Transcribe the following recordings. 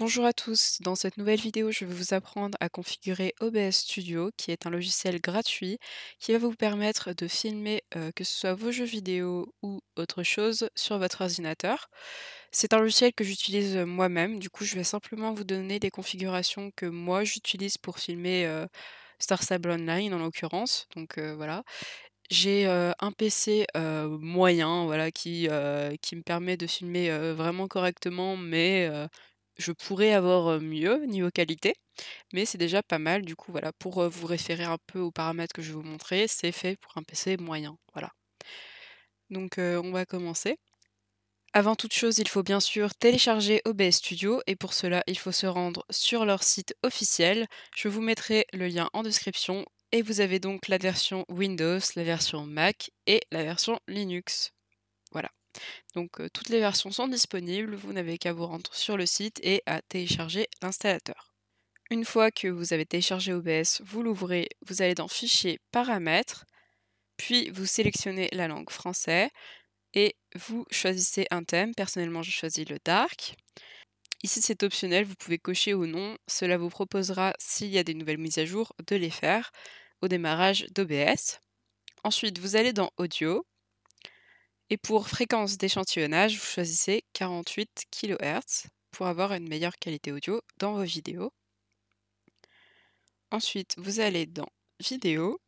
Bonjour à tous, dans cette nouvelle vidéo je vais vous apprendre à configurer OBS Studio qui est un logiciel gratuit qui va vous permettre de filmer euh, que ce soit vos jeux vidéo ou autre chose sur votre ordinateur. C'est un logiciel que j'utilise euh, moi-même, du coup je vais simplement vous donner des configurations que moi j'utilise pour filmer euh, Star Stable Online en l'occurrence, donc voilà. J'ai un PC moyen voilà, qui, qui me permet de filmer vraiment correctement, mais je pourrais avoir mieux niveau qualité, mais c'est déjà pas mal. Du coup, voilà, pour vous référer un peu aux paramètres que je vais vous montrer, c'est fait pour un PC moyen. Voilà. Donc, on va commencer. Avant toute chose, il faut bien sûr télécharger OBS Studio et pour cela, il faut se rendre sur leur site officiel. Je vous mettrai le lien en description et vous avez donc la version Windows, la version Mac et la version Linux. Voilà. Donc toutes les versions sont disponibles, vous n'avez qu'à vous rendre sur le site et à télécharger l'installateur. Une fois que vous avez téléchargé OBS, vous l'ouvrez, vous allez dans Fichier, Paramètres, puis vous sélectionnez la langue français et vous choisissez un thème. Personnellement, je choisis le dark. Ici, c'est optionnel, vous pouvez cocher ou non. Cela vous proposera, s'il y a des nouvelles mises à jour, de les faire au démarrage d'OBS. Ensuite, vous allez dans Audio, et pour fréquence d'échantillonnage, vous choisissez 48 kHz pour avoir une meilleure qualité audio dans vos vidéos. Ensuite, vous allez dans Vidéo.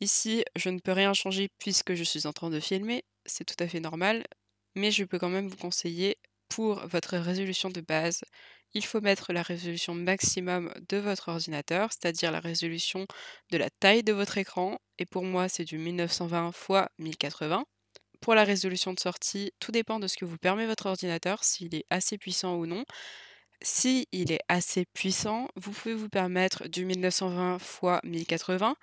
Ici, je ne peux rien changer puisque je suis en train de filmer, c'est tout à fait normal, mais je peux quand même vous conseiller pour votre résolution de base, il faut mettre la résolution maximum de votre ordinateur, c'est-à-dire la résolution de la taille de votre écran, et pour moi c'est du 1920 x 1080 pour la résolution de sortie, tout dépend de ce que vous permet votre ordinateur, s'il est assez puissant ou non. Si il est assez puissant, vous pouvez vous permettre du 1920 x 1080,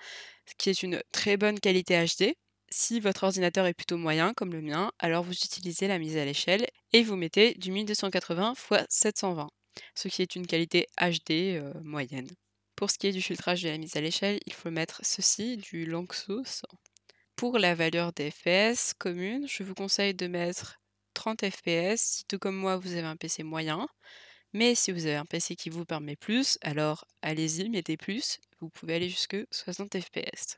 ce qui est une très bonne qualité HD. Si votre ordinateur est plutôt moyen, comme le mien, alors vous utilisez la mise à l'échelle et vous mettez du 1280 x 720, ce qui est une qualité HD euh, moyenne. Pour ce qui est du filtrage de la mise à l'échelle, il faut mettre ceci, du source. Pour la valeur des FPS commune, je vous conseille de mettre 30 FPS si tout comme moi vous avez un PC moyen. Mais si vous avez un PC qui vous permet plus, alors allez-y, mettez plus, vous pouvez aller jusque 60 FPS.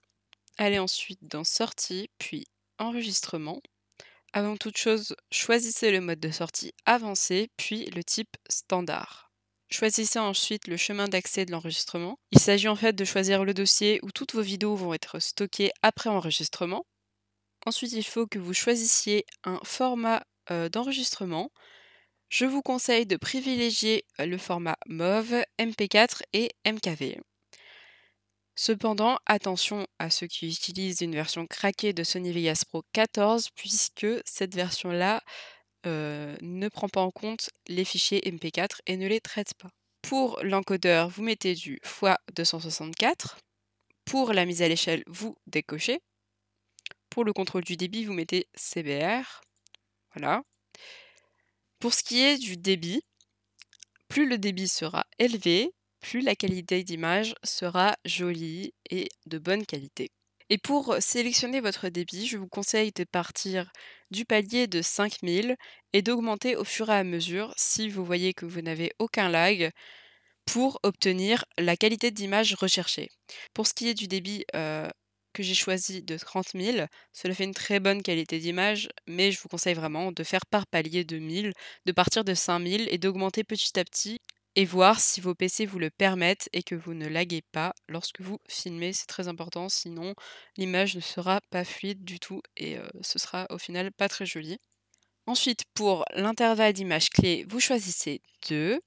Allez ensuite dans sortie, puis enregistrement. Avant toute chose, choisissez le mode de sortie avancé, puis le type standard. Choisissez ensuite le chemin d'accès de l'enregistrement. Il s'agit en fait de choisir le dossier où toutes vos vidéos vont être stockées après enregistrement. Ensuite, il faut que vous choisissiez un format euh, d'enregistrement. Je vous conseille de privilégier euh, le format MOV, MP4 et MKV. Cependant, attention à ceux qui utilisent une version craquée de Sony Vegas Pro 14 puisque cette version-là euh, ne prend pas en compte les fichiers MP4 et ne les traite pas. Pour l'encodeur, vous mettez du x264. Pour la mise à l'échelle, vous décochez. Pour le contrôle du débit, vous mettez CBR. Voilà. Pour ce qui est du débit, plus le débit sera élevé, plus la qualité d'image sera jolie et de bonne qualité. Et pour sélectionner votre débit, je vous conseille de partir du palier de 5000 et d'augmenter au fur et à mesure si vous voyez que vous n'avez aucun lag pour obtenir la qualité d'image recherchée. Pour ce qui est du débit que j'ai choisi de 30 000, cela fait une très bonne qualité d'image, mais je vous conseille vraiment de faire par palier de 1000, de partir de 5000 et d'augmenter petit à petit et voir si vos PC vous le permettent et que vous ne laguez pas lorsque vous filmez. C'est très important, sinon l'image ne sera pas fluide du tout et euh, ce sera au final pas très joli. Ensuite, pour l'intervalle d'image clé, vous choisissez 2.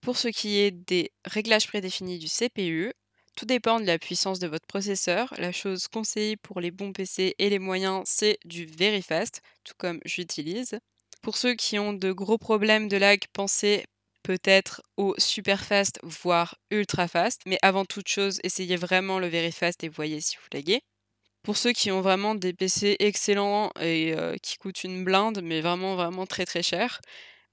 Pour ce qui est des réglages prédéfinis du CPU, tout dépend de la puissance de votre processeur. La chose conseillée pour les bons PC et les moyens, c'est du fast tout comme j'utilise. Pour ceux qui ont de gros problèmes de lag, pensez peut-être au super fast, voire ultra fast. Mais avant toute chose, essayez vraiment le very fast et voyez si vous laguez. Pour ceux qui ont vraiment des PC excellents et euh, qui coûtent une blinde, mais vraiment vraiment très très cher,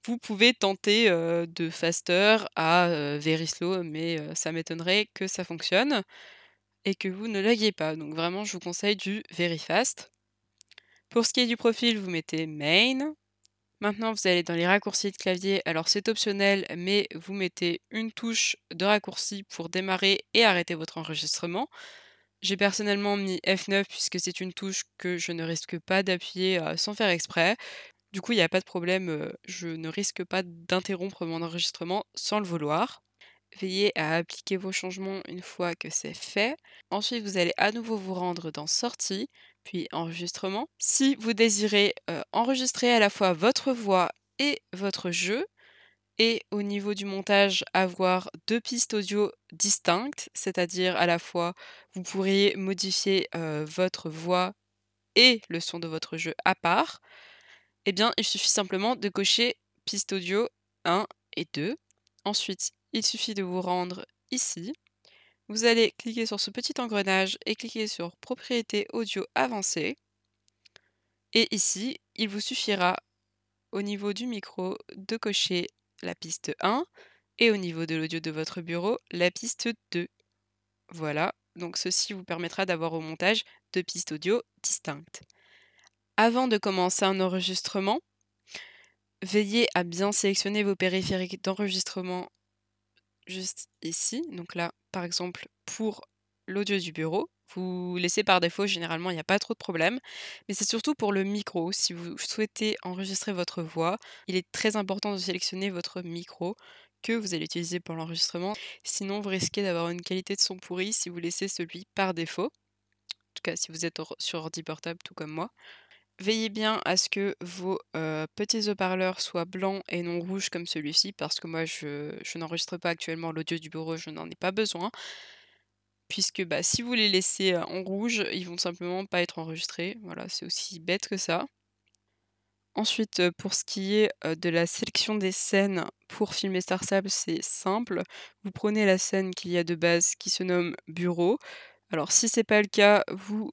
vous pouvez tenter euh, de faster à euh, very slow, mais ça m'étonnerait que ça fonctionne et que vous ne laguiez pas. Donc vraiment, je vous conseille du very fast. Pour ce qui est du profil, vous mettez main, Maintenant, vous allez dans les raccourcis de clavier. Alors, c'est optionnel, mais vous mettez une touche de raccourci pour démarrer et arrêter votre enregistrement. J'ai personnellement mis F9 puisque c'est une touche que je ne risque pas d'appuyer euh, sans faire exprès. Du coup, il n'y a pas de problème, euh, je ne risque pas d'interrompre mon enregistrement sans le vouloir. Veillez à appliquer vos changements une fois que c'est fait. Ensuite, vous allez à nouveau vous rendre dans Sortie, puis enregistrement. Si vous désirez euh, enregistrer à la fois votre voix et votre jeu, et au niveau du montage, avoir deux pistes audio distinctes, c'est-à-dire à la fois vous pourriez modifier euh, votre voix et le son de votre jeu à part, eh bien il suffit simplement de cocher piste audio 1 et 2. Ensuite, il suffit de vous rendre ici vous allez cliquer sur ce petit engrenage et cliquer sur Propriétés audio avancées. Et ici, il vous suffira au niveau du micro de cocher la piste 1 et au niveau de l'audio de votre bureau, la piste 2. Voilà, donc ceci vous permettra d'avoir au montage deux pistes audio distinctes. Avant de commencer un enregistrement, veillez à bien sélectionner vos périphériques d'enregistrement juste ici. Donc là, par exemple, pour l'audio du bureau, vous laissez par défaut, généralement, il n'y a pas trop de problème. Mais c'est surtout pour le micro. Si vous souhaitez enregistrer votre voix, il est très important de sélectionner votre micro que vous allez utiliser pour l'enregistrement. Sinon, vous risquez d'avoir une qualité de son pourri si vous laissez celui par défaut. En tout cas, si vous êtes sur ordi portable, tout comme moi. Veillez bien à ce que vos petits haut-parleurs soient blancs et non rouges comme celui-ci, parce que moi je, n'enregistre pas actuellement l'audio du bureau, je n'en ai pas besoin. Puisque bah, si vous les laissez en rouge, ils vont simplement pas être enregistrés. Voilà, c'est aussi bête que ça. Ensuite, pour ce qui est de la sélection des scènes pour filmer Star Sable, c'est simple. Vous prenez la scène qu'il y a de base qui se nomme Bureau. Alors si c'est pas le cas, vous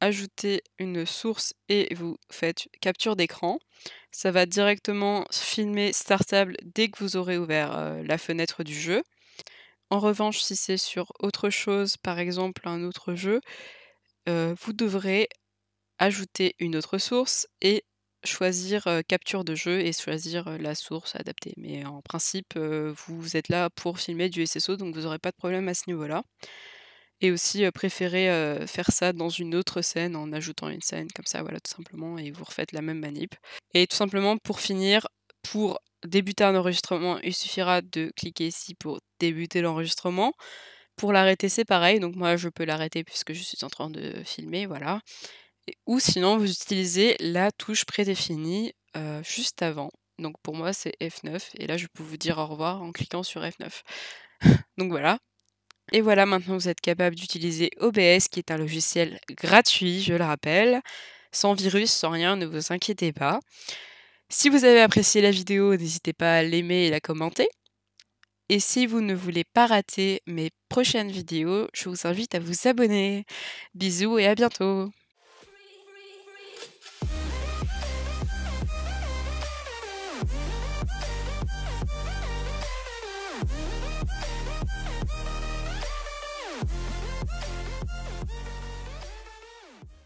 ajouter une source et vous faites capture d'écran. Ça va directement filmer startable dès que vous aurez ouvert euh, la fenêtre du jeu. En revanche, si c'est sur autre chose, par exemple un autre jeu, euh, vous devrez ajouter une autre source et choisir euh, capture de jeu et choisir la source adaptée. Mais en principe, vous êtes là pour filmer du SSO, donc vous n'aurez pas de problème à ce niveau-là et aussi préférer préférez faire ça dans une autre scène en ajoutant une scène comme ça, voilà, tout simplement, et vous refaites la même manip. Et tout simplement, pour finir, pour débuter un enregistrement, il suffira de cliquer ici pour débuter l'enregistrement. Pour l'arrêter, c'est pareil, donc moi je peux l'arrêter puisque je suis en train de filmer, voilà. ou sinon, vous utilisez la touche prédéfinie juste avant. Donc pour moi, c'est F9, et là je peux vous dire au revoir en cliquant sur F9. donc voilà, et voilà, maintenant vous êtes capable d'utiliser OBS, qui est un logiciel gratuit, je le rappelle, sans virus, sans rien, ne vous inquiétez pas. Si vous avez apprécié la vidéo, n'hésitez pas à l'aimer et la commenter. Et si vous ne voulez pas rater mes prochaines vidéos, je vous invite à vous abonner. Bisous et à bientôt